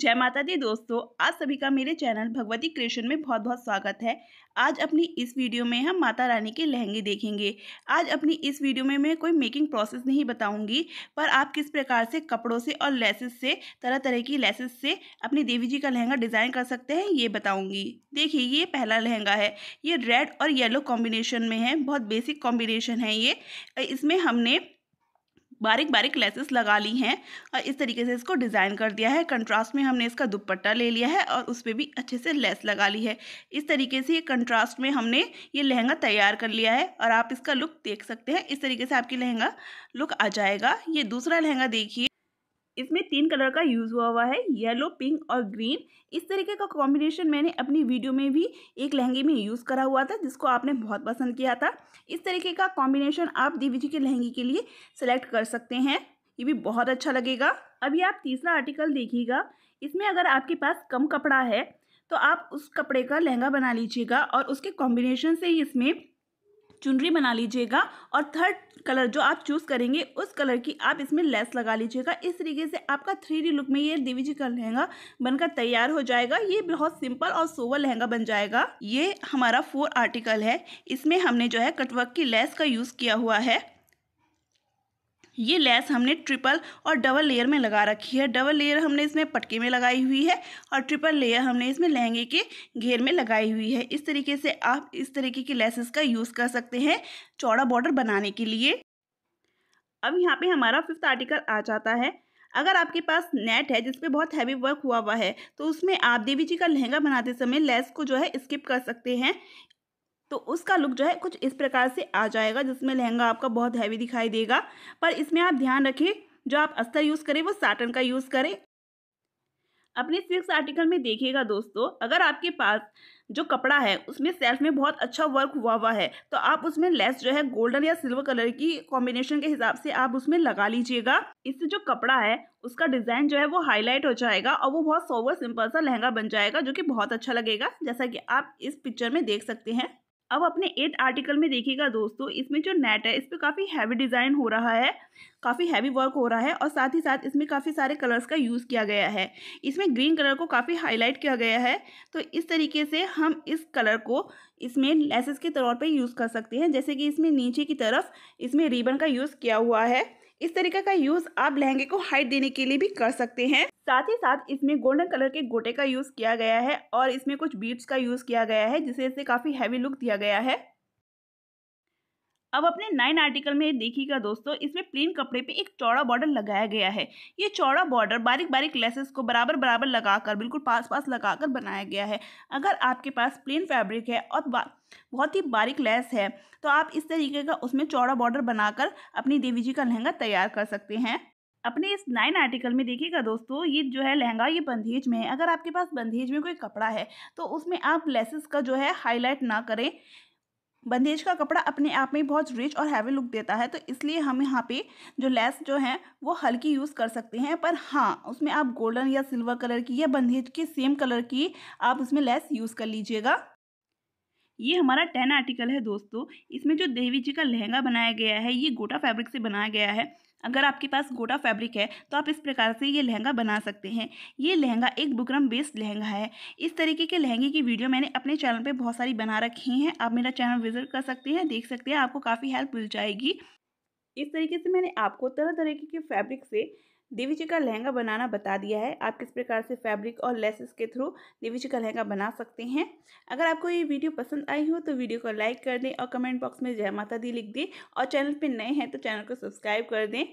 जय माता दी दोस्तों आज सभी का मेरे चैनल भगवती क्रिएशन में बहुत बहुत स्वागत है आज अपनी इस वीडियो में हम माता रानी के लहंगे देखेंगे आज अपनी इस वीडियो में मैं कोई मेकिंग प्रोसेस नहीं बताऊंगी पर आप किस प्रकार से कपड़ों से और लेसेस से तरह तरह की लेसेस से अपनी देवी जी का लहंगा डिज़ाइन कर सकते हैं ये बताऊँगी देखिए ये पहला लहंगा है ये रेड और येलो कॉम्बिनेशन में है बहुत बेसिक कॉम्बिनेशन है ये इसमें हमने बारीक बारीक लेसेस लगा ली हैं और इस तरीके से इसको डिज़ाइन कर दिया है कंट्रास्ट में हमने इसका दुपट्टा ले लिया है और उस पर भी अच्छे से लेस लगा ली है इस तरीके से ये कंट्रास्ट में हमने ये लहंगा तैयार कर लिया है और आप इसका लुक देख सकते हैं इस तरीके से आपकी लहंगा लुक आ जाएगा ये दूसरा लहंगा देखिए इसमें तीन कलर का यूज़ हुआ हुआ है येलो पिंक और ग्रीन इस तरीके का कॉम्बिनेशन मैंने अपनी वीडियो में भी एक लहंगे में यूज़ करा हुआ था जिसको आपने बहुत पसंद किया था इस तरीके का कॉम्बिनेशन आप देवी जी के लहंगे के लिए सेलेक्ट कर सकते हैं ये भी बहुत अच्छा लगेगा अभी आप तीसरा आर्टिकल देखिएगा इसमें अगर आपके पास कम कपड़ा है तो आप उस कपड़े का लहंगा बना लीजिएगा और उसके कॉम्बिनेशन से ही इसमें चुनरी बना लीजिएगा और थर्ड कलर जो आप चूज़ करेंगे उस कलर की आप इसमें लेस लगा लीजिएगा इस तरीके से आपका थ्री डी लुक में ये देवी जी का लहंगा बनकर तैयार हो जाएगा ये बहुत सिंपल और सोवर लहंगा बन जाएगा ये हमारा फोर आर्टिकल है इसमें हमने जो है कटवर्क की लेस का यूज़ किया हुआ है ये लेस हमने ट्रिपल और डबल लेयर में लगा रखी है डबल लेयर हमने इसमें पटके में लगाई हुई है और ट्रिपल लेयर हमने इसमें लहंगे के घेर में लगाई हुई है इस तरीके से आप इस तरीके की लेसेस का यूज़ कर सकते हैं चौड़ा बॉर्डर बनाने के लिए अब यहाँ पे हमारा फिफ्थ आर्टिकल आ जाता है अगर आपके पास नेट है जिसपे बहुत हैवी वर्क हुआ हुआ है तो उसमें आप देवी जी का लहंगा बनाते समय लेस को जो है स्किप कर सकते हैं तो उसका लुक जो है कुछ इस प्रकार से आ जाएगा जिसमें लहंगा आपका बहुत हैवी दिखाई देगा पर इसमें आप ध्यान रखें जो आप अस्तर यूज़ करें वो साटन का यूज़ करें अपने सिल्क आर्टिकल में देखिएगा दोस्तों अगर आपके पास जो कपड़ा है उसमें सेल्फ में बहुत अच्छा वर्क हुआ हुआ है तो आप उसमें लेस जो है गोल्डन या सिल्वर कलर की कॉम्बिनेशन के हिसाब से आप उसमें लगा लीजिएगा इससे जो कपड़ा है उसका डिज़ाइन जो है वो हाईलाइट हो जाएगा और वो बहुत सोवर सिंपल सा लहंगा बन जाएगा जो कि बहुत अच्छा लगेगा जैसा कि आप इस पिक्चर में देख सकते हैं अब अपने एट आर्टिकल में देखिएगा दोस्तों इसमें जो नेट है इस पर काफ़ी हैवी डिज़ाइन हो रहा है काफ़ी हैवी वर्क हो रहा है और साथ ही साथ इसमें काफ़ी सारे कलर्स का यूज़ किया गया है इसमें ग्रीन कलर को काफ़ी हाईलाइट किया गया है तो इस तरीके से हम इस कलर को इसमें लेसेस के तौर पे यूज़ कर सकते हैं जैसे कि इसमें नीचे की तरफ इसमें रिबन का यूज़ किया हुआ है इस तरीके का यूज़ आप लहंगे को हाइट देने के लिए भी कर सकते हैं साथ ही साथ इसमें गोल्डन कलर के गोटे का यूज़ किया गया है और इसमें कुछ बीट्स का यूज़ किया गया है जिसे इसे काफ़ी हैवी लुक दिया गया है अब अपने नाइन आर्टिकल में देखिएगा दोस्तों इसमें प्लेन कपड़े पे एक चौड़ा बॉर्डर लगाया गया है ये चौड़ा बॉर्डर बारीक बारीक लेसेस को बराबर बराबर लगाकर बिल्कुल पास पास लगाकर बनाया गया है अगर आपके पास प्लेन फैब्रिक है और बहुत ही बारीक लेस है तो आप इस तरीके का उसमें चौड़ा बॉर्डर बनाकर अपनी देवी जी का लहंगा तैयार कर सकते हैं अपने इस नाइन आर्टिकल में देखिएगा दोस्तों ये जो है लहंगा ये बंधेज में है अगर आपके पास बंधेज में कोई कपड़ा है तो उसमें आप लेसेस का जो है हाईलाइट ना करें बंदेज का कपड़ा अपने आप में बहुत रिच और हैवी लुक देता है तो इसलिए हम यहाँ पे जो लेस जो है वो हल्की यूज़ कर सकते हैं पर हाँ उसमें आप गोल्डन या सिल्वर कलर की या बंदेज के सेम कलर की आप उसमें लेस यूज़ कर लीजिएगा ये हमारा टेन आर्टिकल है दोस्तों इसमें जो देवी जी का लहंगा बनाया गया है ये गोटा फैब्रिक से बनाया गया है अगर आपके पास गोटा फैब्रिक है तो आप इस प्रकार से ये लहंगा बना सकते हैं ये लहंगा एक बुकरम बेस्ड लहंगा है इस तरीके के लहंगे की वीडियो मैंने अपने चैनल पे बहुत सारी बना रखी हैं आप मेरा चैनल विजिट कर सकते हैं देख सकते हैं आपको काफ़ी हेल्प मिल जाएगी इस तरीके से मैंने आपको तरह तरीके के फैब्रिक से देवी जी का लहंगा बनाना बता दिया है आप किस प्रकार से फैब्रिक और लेसेस के थ्रू देवी जी का लहंगा बना सकते हैं अगर आपको ये वीडियो पसंद आई हो तो वीडियो को लाइक कर दें और कमेंट बॉक्स में जय माता दी लिख दें और चैनल पर नए हैं तो चैनल को सब्सक्राइब कर दें